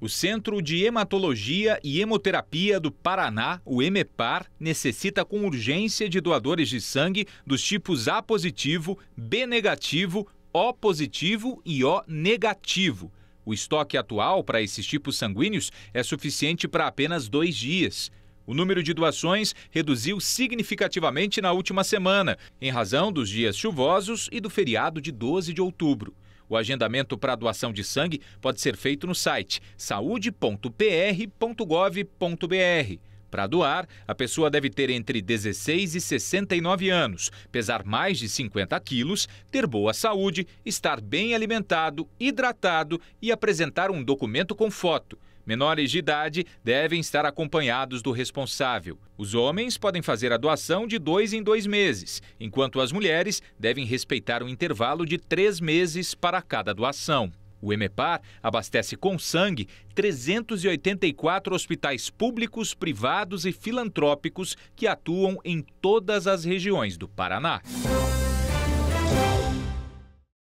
O Centro de Hematologia e Hemoterapia do Paraná, o EMEPAR, necessita com urgência de doadores de sangue dos tipos A positivo, B negativo, O positivo e O negativo. O estoque atual para esses tipos sanguíneos é suficiente para apenas dois dias. O número de doações reduziu significativamente na última semana, em razão dos dias chuvosos e do feriado de 12 de outubro. O agendamento para doação de sangue pode ser feito no site saúde.pr.gov.br. Para doar, a pessoa deve ter entre 16 e 69 anos, pesar mais de 50 quilos, ter boa saúde, estar bem alimentado, hidratado e apresentar um documento com foto. Menores de idade devem estar acompanhados do responsável. Os homens podem fazer a doação de dois em dois meses, enquanto as mulheres devem respeitar um intervalo de três meses para cada doação. O EMEPAR abastece com sangue 384 hospitais públicos, privados e filantrópicos que atuam em todas as regiões do Paraná.